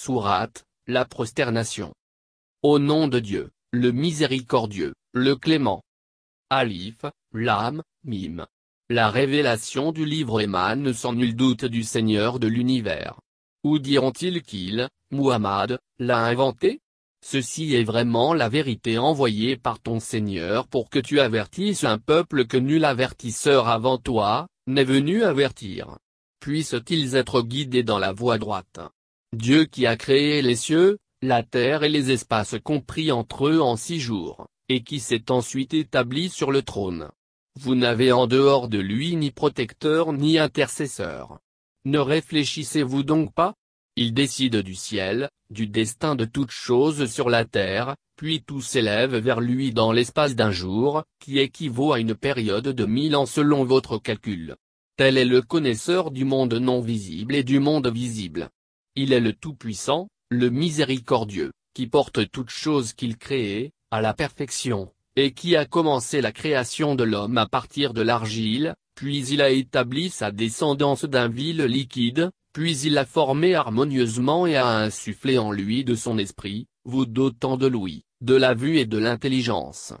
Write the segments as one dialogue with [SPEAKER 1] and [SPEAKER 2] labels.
[SPEAKER 1] Sourate, la prosternation. Au nom de Dieu, le miséricordieux, le clément. Alif, l'âme, Mime. La révélation du livre émane sans nul doute du Seigneur de l'univers. Où diront-ils qu'il, Muhammad, l'a inventé Ceci est vraiment la vérité envoyée par ton Seigneur pour que tu avertisses un peuple que nul avertisseur avant toi, n'est venu avertir. Puissent-ils être guidés dans la voie droite Dieu qui a créé les cieux, la terre et les espaces compris entre eux en six jours, et qui s'est ensuite établi sur le trône. Vous n'avez en dehors de lui ni protecteur ni intercesseur. Ne réfléchissez-vous donc pas Il décide du ciel, du destin de toutes choses sur la terre, puis tout s'élève vers lui dans l'espace d'un jour, qui équivaut à une période de mille ans selon votre calcul. Tel est le connaisseur du monde non visible et du monde visible. Il est le Tout-Puissant, le Miséricordieux, qui porte toute chose qu'il crée, à la perfection, et qui a commencé la création de l'homme à partir de l'argile, puis il a établi sa descendance d'un vil liquide, puis il l'a formé harmonieusement et a insufflé en lui de son esprit, vous dotant de lui de la vue et de l'intelligence.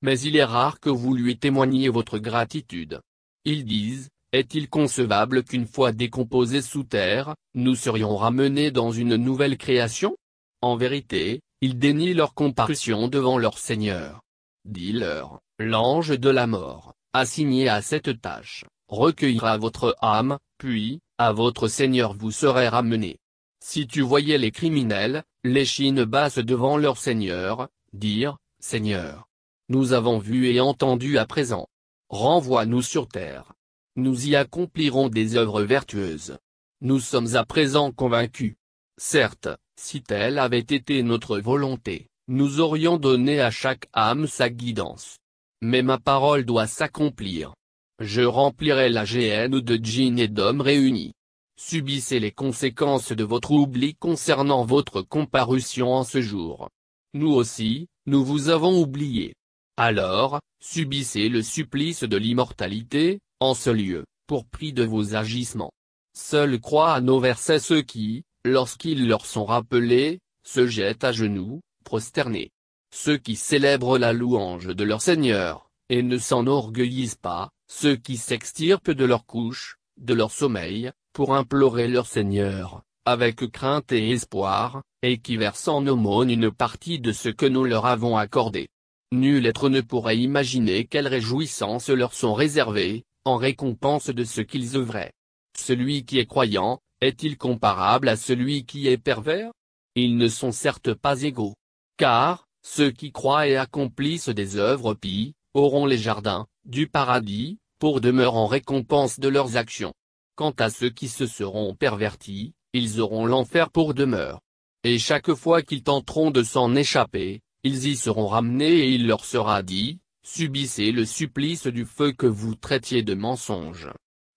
[SPEAKER 1] Mais il est rare que vous lui témoigniez votre gratitude. Ils disent, est-il concevable qu'une fois décomposés sous terre, nous serions ramenés dans une nouvelle création En vérité, ils dénient leur comparution devant leur Seigneur. Dis-leur, l'ange de la mort, assigné à cette tâche, recueillera votre âme, puis, à votre Seigneur vous serez ramenés. Si tu voyais les criminels, les chines basses devant leur Seigneur, dire, Seigneur. Nous avons vu et entendu à présent. Renvoie-nous sur terre nous y accomplirons des œuvres vertueuses. Nous sommes à présent convaincus. Certes, si telle avait été notre volonté, nous aurions donné à chaque âme sa guidance. Mais ma parole doit s'accomplir. Je remplirai la GN de djinns et d'hommes réunis. Subissez les conséquences de votre oubli concernant votre comparution en ce jour. Nous aussi, nous vous avons oublié. Alors, subissez le supplice de l'immortalité, en ce lieu, pour prix de vos agissements. Seuls croient à nos versets ceux qui, lorsqu'ils leur sont rappelés, se jettent à genoux, prosternés. Ceux qui célèbrent la louange de leur Seigneur, et ne s'enorgueillissent pas, ceux qui s'extirpent de leur couche, de leur sommeil, pour implorer leur Seigneur, avec crainte et espoir, et qui versent en aumône une partie de ce que nous leur avons accordé. Nul être ne pourrait imaginer quelles réjouissances leur sont réservées, en récompense de ce qu'ils œuvraient. Celui qui est croyant, est-il comparable à celui qui est pervers Ils ne sont certes pas égaux. Car, ceux qui croient et accomplissent des œuvres pies, auront les jardins, du paradis, pour demeure en récompense de leurs actions. Quant à ceux qui se seront pervertis, ils auront l'enfer pour demeure. Et chaque fois qu'ils tenteront de s'en échapper, ils y seront ramenés et il leur sera dit, subissez le supplice du feu que vous traitiez de mensonge.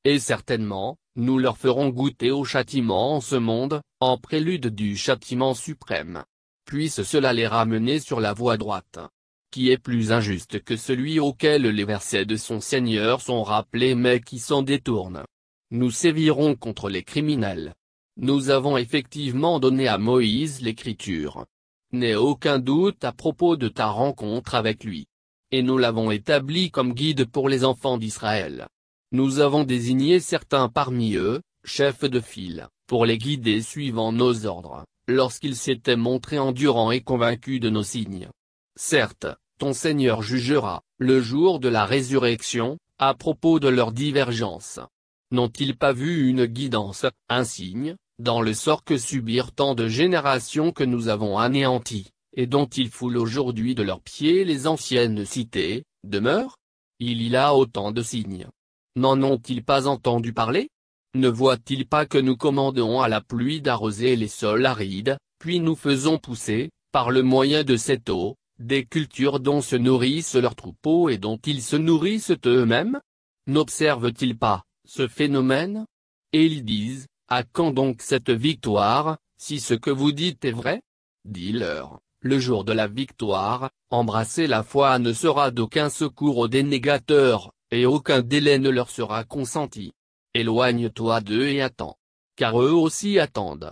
[SPEAKER 1] Et certainement, nous leur ferons goûter au châtiment en ce monde, en prélude du châtiment suprême. Puisse cela les ramener sur la voie droite. Qui est plus injuste que celui auquel les versets de son Seigneur sont rappelés mais qui s'en détourne. Nous sévirons contre les criminels. Nous avons effectivement donné à Moïse l'écriture. N'aie aucun doute à propos de ta rencontre avec lui et nous l'avons établi comme guide pour les enfants d'Israël. Nous avons désigné certains parmi eux, chefs de file, pour les guider suivant nos ordres, lorsqu'ils s'étaient montrés endurants et convaincus de nos signes. Certes, ton Seigneur jugera, le jour de la résurrection, à propos de leurs divergences. N'ont-ils pas vu une guidance, un signe, dans le sort que subirent tant de générations que nous avons anéanties et dont ils foulent aujourd'hui de leurs pieds les anciennes cités, demeurent Il y a autant de signes. N'en ont-ils pas entendu parler Ne voient-ils pas que nous commandons à la pluie d'arroser les sols arides, puis nous faisons pousser, par le moyen de cette eau, des cultures dont se nourrissent leurs troupeaux et dont ils se nourrissent eux-mêmes N'observent-ils pas, ce phénomène Et ils disent, à quand donc cette victoire, si ce que vous dites est vrai Dis-leur le jour de la victoire, embrasser la foi ne sera d'aucun secours aux dénégateurs, et aucun délai ne leur sera consenti. Éloigne-toi d'eux et attends. Car eux aussi attendent.